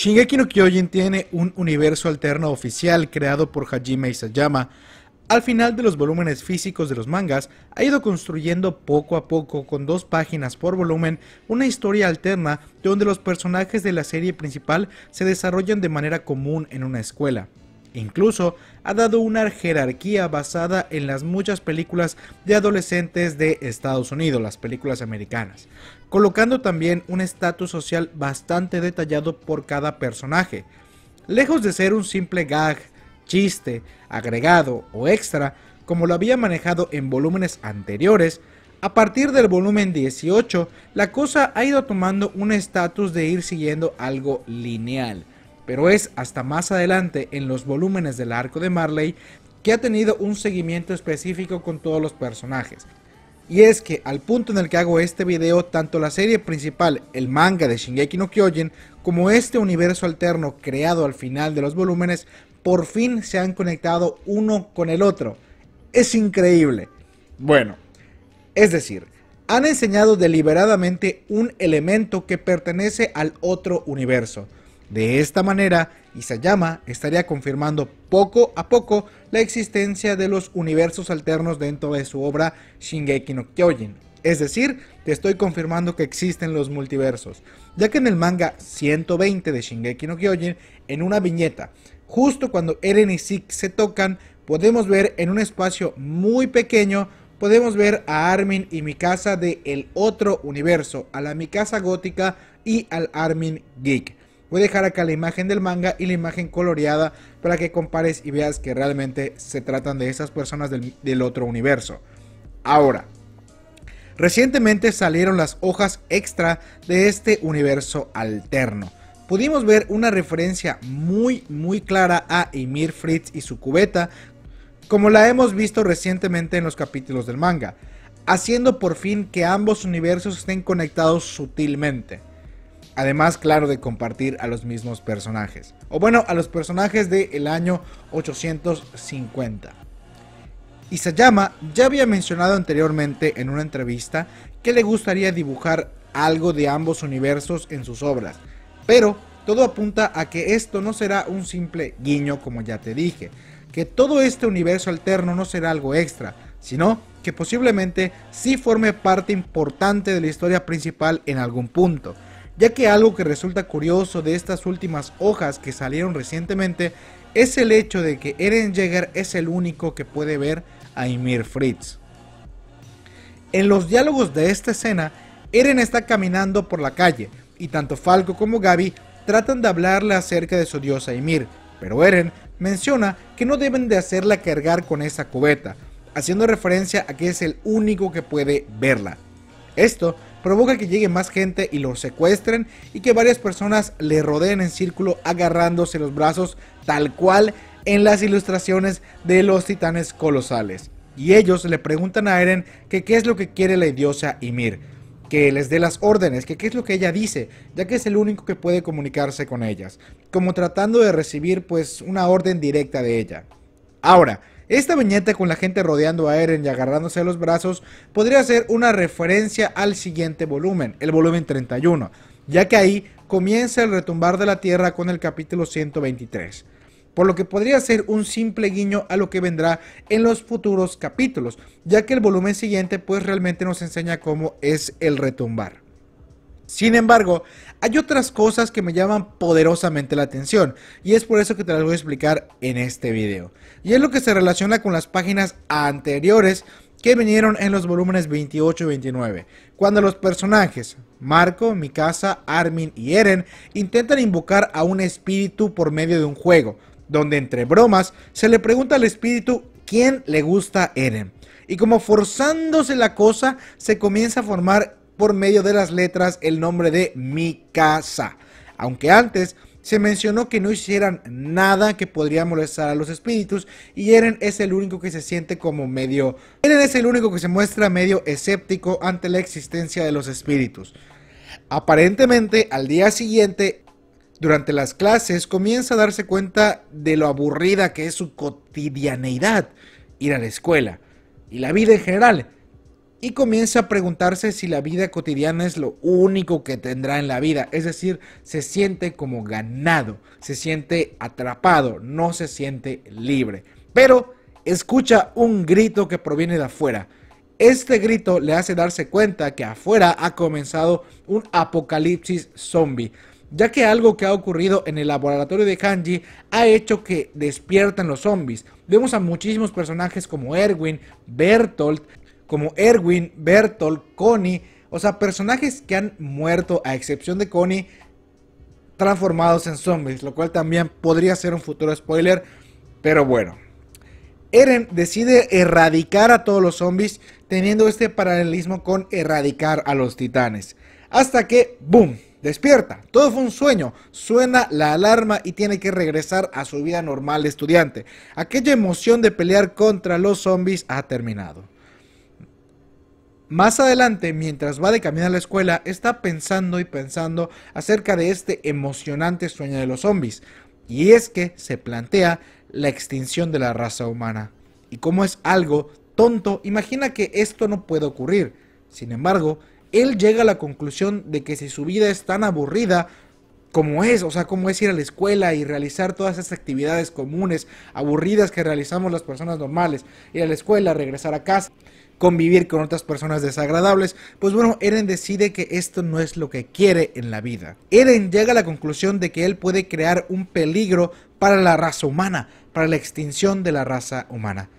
Shingeki no Kyojin tiene un universo alterno oficial creado por Hajime Isayama. Al final de los volúmenes físicos de los mangas, ha ido construyendo poco a poco, con dos páginas por volumen, una historia alterna donde los personajes de la serie principal se desarrollan de manera común en una escuela. Incluso ha dado una jerarquía basada en las muchas películas de adolescentes de Estados Unidos, las películas americanas, colocando también un estatus social bastante detallado por cada personaje. Lejos de ser un simple gag, chiste, agregado o extra, como lo había manejado en volúmenes anteriores, a partir del volumen 18, la cosa ha ido tomando un estatus de ir siguiendo algo lineal pero es hasta más adelante en los volúmenes del arco de Marley que ha tenido un seguimiento específico con todos los personajes. Y es que al punto en el que hago este video, tanto la serie principal, el manga de Shingeki no Kyojin, como este universo alterno creado al final de los volúmenes, por fin se han conectado uno con el otro. Es increíble. Bueno, es decir, han enseñado deliberadamente un elemento que pertenece al otro universo. De esta manera, Isayama estaría confirmando poco a poco la existencia de los universos alternos dentro de su obra Shingeki no Kyojin. Es decir, te estoy confirmando que existen los multiversos, ya que en el manga 120 de Shingeki no Kyojin, en una viñeta, justo cuando Eren y Zeke se tocan, podemos ver en un espacio muy pequeño podemos ver a Armin y Mikasa de El Otro Universo, a la Mikasa Gótica y al Armin Geek. Voy a dejar acá la imagen del manga y la imagen coloreada para que compares y veas que realmente se tratan de esas personas del, otro universo. Ahora, recientemente salieron las hojas extra de este universo alterno pudimos ver una referencia muy muy clara a Ymir Fritz y su cubeta, como la hemos visto recientemente en los capítulos del manga, haciendo por fin que ambos universos estén conectados sutilmente. Además, claro, de compartir a los mismos personajes. O bueno, a los personajes del el año 850. Isayama ya había mencionado anteriormente en una entrevista que le gustaría dibujar algo de ambos universos en sus obras, pero todo apunta a que esto no será un simple guiño como ya te dije, que todo este universo alterno no será algo extra, sino que posiblemente sí forme parte importante de la historia principal en algún punto, ya que algo que resulta curioso de estas últimas hojas que salieron recientemente es el hecho de que Eren Jaeger es el único que puede ver a Ymir Fritz. En los diálogos de esta escena, Eren está caminando por la calle y tanto Falco como Gaby tratan de hablarle acerca de su diosa Ymir, pero Eren menciona que no deben de hacerla cargar con esa cubeta, haciendo referencia a que es el único que puede verla. Esto provoca que llegue más gente y los secuestren y que varias personas le rodeen en círculo agarrándose los brazos tal cual en las ilustraciones de los titanes colosales. Y ellos le preguntan a Eren que qué es lo que quiere la diosa Ymir, que les dé las órdenes, que qué es lo que ella dice, ya que es el único que puede comunicarse con ellas, como tratando de recibir pues una orden directa de ella. Ahora, esta viñeta con la gente rodeando a Eren y agarrándose a los brazos podría ser una referencia al siguiente volumen, el volumen 31, ya que ahí comienza el retumbar de la Tierra con el capítulo 123 por lo que podría ser un simple guiño a lo que vendrá en los futuros capítulos, ya que el volumen siguiente pues realmente nos enseña cómo es el retumbar. Sin embargo, hay otras cosas que me llaman poderosamente la atención y es por eso que te las voy a explicar en este video. Y es lo que se relaciona con las páginas anteriores que vinieron en los volúmenes 28 y 29, cuando los personajes, Marco, Mikasa, Armin y Eren, intentan invocar a un espíritu por medio de un juego, donde entre bromas se le pregunta al espíritu quién le gusta a Eren. Y como forzándose la cosa, se comienza a formar por medio de las letras el nombre de Mi Casa, aunque antes se mencionó que no hicieran nada que podría molestar a los espíritus y Eren es el único que se siente como medio... Eren es el único que se muestra medio escéptico ante la existencia de los espíritus. Aparentemente, al día siguiente, durante las clases, comienza a darse cuenta de lo aburrida que es su cotidianeidad, ir a la escuela y la vida en general, y comienza a preguntarse si la vida cotidiana es lo único que tendrá en la vida. Es decir, se siente como ganado, se siente atrapado, no se siente libre. Pero escucha un grito que proviene de afuera. Este grito le hace darse cuenta que afuera ha comenzado un apocalipsis zombie, ya que algo que ha ocurrido en el laboratorio de Kanji ha hecho que despiertan los zombies. Vemos a muchísimos personajes como Erwin, Bertolt, como Erwin, Bertolt, Connie, o sea, personajes que han muerto a excepción de Connie transformados en zombies, lo cual también podría ser un futuro spoiler, pero bueno. Eren decide erradicar a todos los zombies teniendo este paralelismo con erradicar a los titanes. Hasta que, ¡boom!, despierta. Todo fue un sueño. Suena la alarma y tiene que regresar a su vida normal de estudiante. Aquella emoción de pelear contra los zombies ha terminado. Más adelante, mientras va de camino a la escuela, está pensando y pensando acerca de este emocionante sueño de los zombies. Y es que se plantea la extinción de la raza humana. Y como es algo tonto, imagina que esto no puede ocurrir. Sin embargo, él llega a la conclusión de que si su vida es tan aburrida, como es, o sea, cómo es ir a la escuela y realizar todas esas actividades comunes, aburridas que realizamos las personas normales, ir a la escuela, regresar a casa, convivir con otras personas desagradables, pues bueno, Eren decide que esto no es lo que quiere en la vida. Eren llega a la conclusión de que él puede crear un peligro para la raza humana, para la extinción de la raza humana.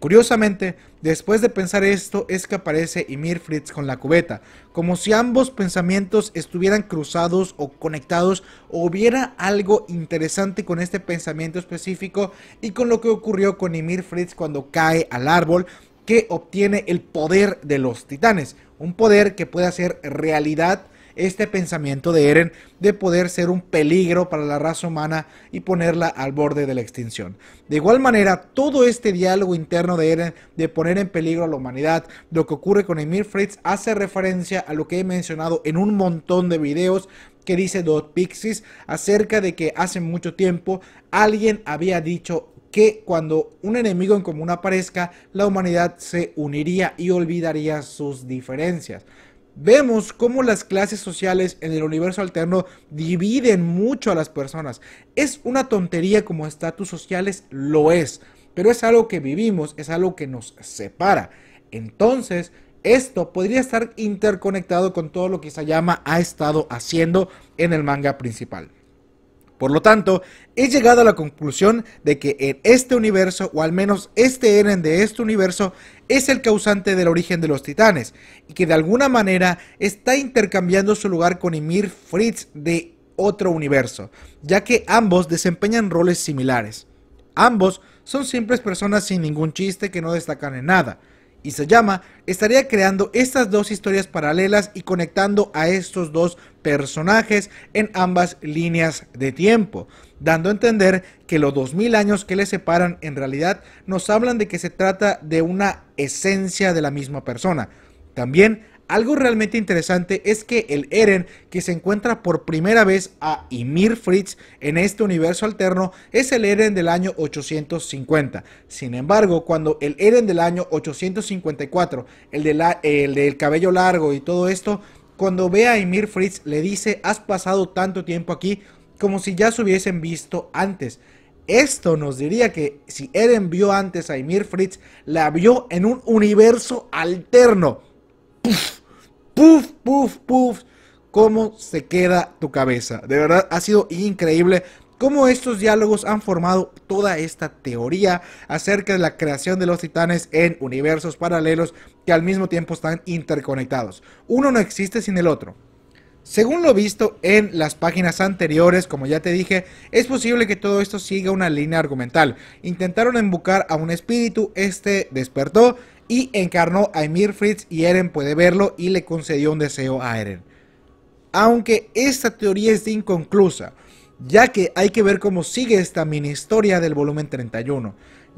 Curiosamente, después de pensar esto es que aparece Ymir Fritz con la cubeta, como si ambos pensamientos estuvieran cruzados o conectados o hubiera algo interesante con este pensamiento específico y con lo que ocurrió con Ymir Fritz cuando cae al árbol que obtiene el poder de los titanes, un poder que puede hacer realidad este pensamiento de Eren de poder ser un peligro para la raza humana y ponerla al borde de la extinción. De igual manera, todo este diálogo interno de Eren de poner en peligro a la humanidad, lo que ocurre con Emir Fritz hace referencia a lo que he mencionado en un montón de videos que dice Dot Pixies acerca de que hace mucho tiempo alguien había dicho que cuando un enemigo en común aparezca, la humanidad se uniría y olvidaría sus diferencias. Vemos cómo las clases sociales en el universo alterno dividen mucho a las personas. Es una tontería como estatus sociales lo es, pero es algo que vivimos, es algo que nos separa. Entonces, esto podría estar interconectado con todo lo que Sayama ha estado haciendo en el manga principal. Por lo tanto, he llegado a la conclusión de que en este universo, o al menos este Eren de este universo, es el causante del origen de los titanes, y que de alguna manera está intercambiando su lugar con Ymir Fritz de otro universo, ya que ambos desempeñan roles similares. Ambos son simples personas sin ningún chiste que no destacan en nada. Y se llama estaría creando estas dos historias paralelas y conectando a estos dos personajes en ambas líneas de tiempo, dando a entender que los 2000 años que le separan en realidad nos hablan de que se trata de una esencia de la misma persona. También algo realmente interesante es que el Eren, que se encuentra por primera vez a Ymir Fritz en este universo alterno, es el Eren del año 850. Sin embargo, cuando el Eren del año 854, el, del cabello largo y todo esto, cuando ve a Ymir Fritz le dice, has pasado tanto tiempo aquí como si ya se hubiesen visto antes. Esto nos diría que si Eren vio antes a Ymir Fritz, la vio en un universo alterno Puf, puf, puf, cómo se queda tu cabeza. De verdad, ha sido increíble cómo estos diálogos han formado toda esta teoría acerca de la creación de los titanes en universos paralelos que al mismo tiempo están interconectados. Uno no existe sin el otro. Según lo visto en las páginas anteriores, como ya te dije, es posible que todo esto siga una línea argumental. Intentaron embucar a un espíritu, este despertó y encarnó a Emir Fritz y Eren puede verlo y le concedió un deseo a Eren. Aunque esta teoría es inconclusa, ya que hay que ver cómo sigue esta mini historia del volumen 31.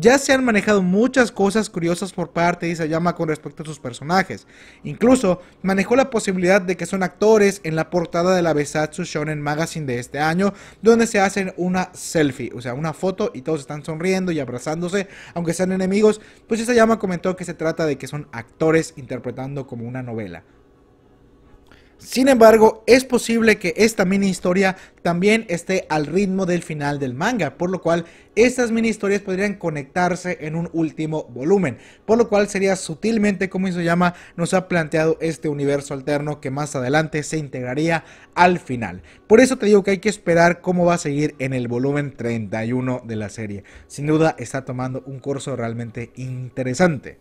Ya se han manejado muchas cosas curiosas por parte de Isayama con respecto a sus personajes. Incluso manejó la posibilidad de que son actores en la portada de la Besatsu Shonen Magazine de este año, donde se hacen una selfie, o sea, una foto y todos están sonriendo y abrazándose, aunque sean enemigos. Pues Isayama comentó que se trata de que son actores interpretando como una novela. Sin embargo, es posible que esta mini historia también esté al ritmo del final del manga, por lo cual estas mini historias podrían conectarse en un último volumen, por lo cual sería sutilmente como llama, nos ha planteado este universo alterno que más adelante se integraría al final. Por eso te digo que hay que esperar cómo va a seguir en el volumen 31 de la serie. Sin duda está tomando un curso realmente interesante.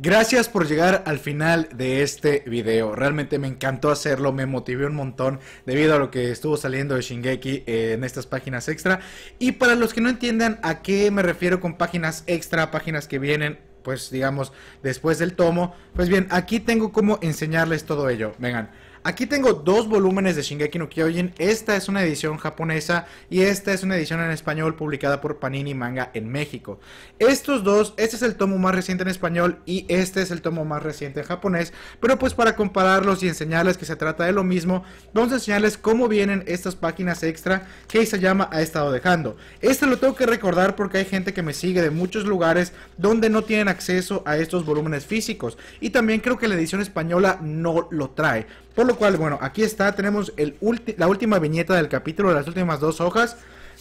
Gracias por llegar al final de este video. Realmente me encantó hacerlo, me motivó un montón debido a lo que estuvo saliendo de Shingeki eh, en estas páginas extra. Y para los que no entiendan a qué me refiero con páginas extra, páginas que vienen pues digamos después del tomo, pues bien, aquí tengo cómo enseñarles todo ello. Vengan. Aquí tengo dos volúmenes de Shingeki no Kyojin. Esta es una edición japonesa y esta es una edición en español publicada por Panini Manga en México. Estos dos, este es el tomo más reciente en español y este es el tomo más reciente en japonés. Pero pues para compararlos y enseñarles que se trata de lo mismo, vamos a enseñarles cómo vienen estas páginas extra que Isayama ha estado dejando. Esto lo tengo que recordar porque hay gente que me sigue de muchos lugares donde no tienen acceso a estos volúmenes físicos. Y también creo que la edición española no lo trae. Por lo cual, bueno, aquí está, tenemos la última viñeta del capítulo, las últimas dos hojas.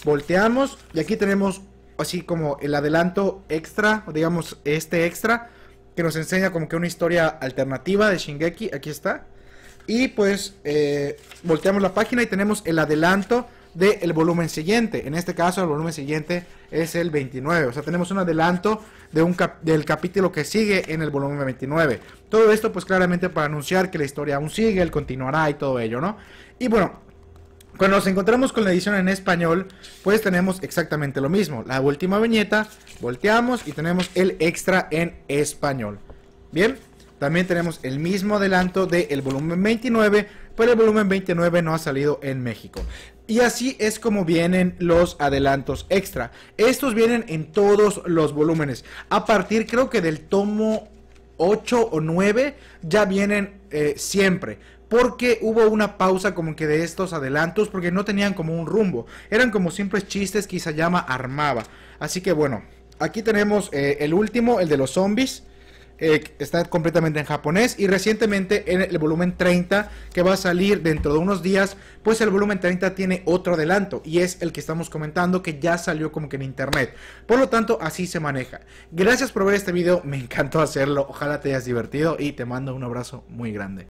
Volteamos y aquí tenemos así como el adelanto extra, digamos este extra, que nos enseña como que una historia alternativa de Shingeki, aquí está. Y pues eh, volteamos la página y tenemos el adelanto del volumen siguiente. En este caso, el volumen siguiente es el 29. O sea, tenemos un adelanto de un del capítulo que sigue en el volumen 29. Todo esto, pues claramente para anunciar que la historia aún sigue, él continuará y todo ello, ¿no? Y bueno, cuando nos encontramos con la edición en español, pues tenemos exactamente lo mismo. La última viñeta, volteamos y tenemos el extra en español. Bien, también tenemos el mismo adelanto del volumen 29, pero el volumen 29 no ha salido en México. Y así es como vienen los adelantos extra. Estos vienen en todos los volúmenes. A partir creo que del tomo 8 o 9 ya vienen eh, siempre porque hubo una pausa como que de estos adelantos, porque no tenían como un rumbo, eran como simples chistes que Isayama armaba. Así que bueno, aquí tenemos eh, el último, el de los zombies. Eh, está completamente en japonés y recientemente en el volumen 30 que va a salir dentro de unos días, pues el volumen 30 tiene otro adelanto y es el que estamos comentando que ya salió como que en internet. Por lo tanto, así se maneja. Gracias por ver este video, me encantó hacerlo, ojalá te hayas divertido y te mando un abrazo muy grande.